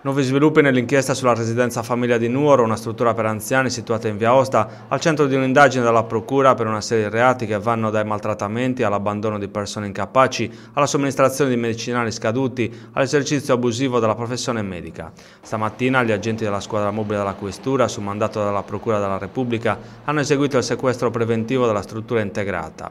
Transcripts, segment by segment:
Nuovi sviluppi nell'inchiesta sulla residenza famiglia di Nuoro, una struttura per anziani situata in via Osta, al centro di un'indagine della Procura per una serie di reati che vanno dai maltrattamenti all'abbandono di persone incapaci, alla somministrazione di medicinali scaduti, all'esercizio abusivo della professione medica. Stamattina gli agenti della squadra mobile della Questura, su mandato della Procura della Repubblica, hanno eseguito il sequestro preventivo della struttura integrata.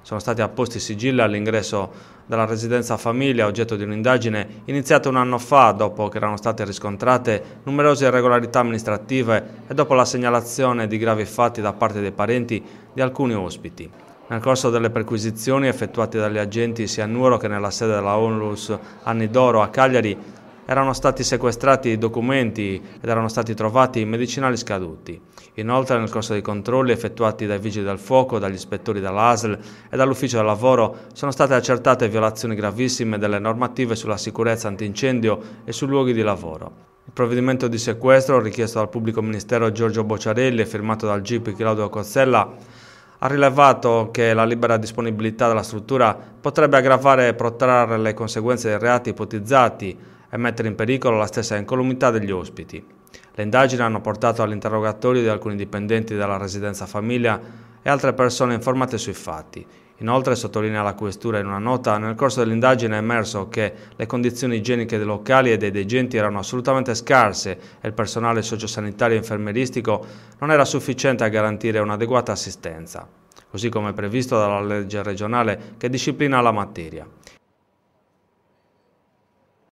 Sono stati apposti sigilli all'ingresso dalla residenza famiglia, oggetto di un'indagine iniziata un anno fa dopo che erano state riscontrate numerose irregolarità amministrative e dopo la segnalazione di gravi fatti da parte dei parenti di alcuni ospiti. Nel corso delle perquisizioni effettuate dagli agenti sia a Nuoro che nella sede della Onlus Anni d'Oro a Cagliari erano stati sequestrati i documenti ed erano stati trovati i medicinali scaduti. Inoltre nel corso dei controlli effettuati dai vigili del fuoco, dagli ispettori dell'ASL e dall'ufficio del lavoro sono state accertate violazioni gravissime delle normative sulla sicurezza antincendio e sui luoghi di lavoro. Il provvedimento di sequestro richiesto dal pubblico ministero Giorgio Bocciarelli e firmato dal GIP Claudio Cozzella ha rilevato che la libera disponibilità della struttura potrebbe aggravare e protrarre le conseguenze dei reati ipotizzati e mettere in pericolo la stessa incolumità degli ospiti. Le indagini hanno portato all'interrogatorio di alcuni dipendenti della residenza famiglia e altre persone informate sui fatti. Inoltre, sottolinea la questura in una nota, nel corso dell'indagine è emerso che le condizioni igieniche dei locali e dei degenti erano assolutamente scarse e il personale sociosanitario e infermeristico non era sufficiente a garantire un'adeguata assistenza, così come previsto dalla legge regionale che disciplina la materia.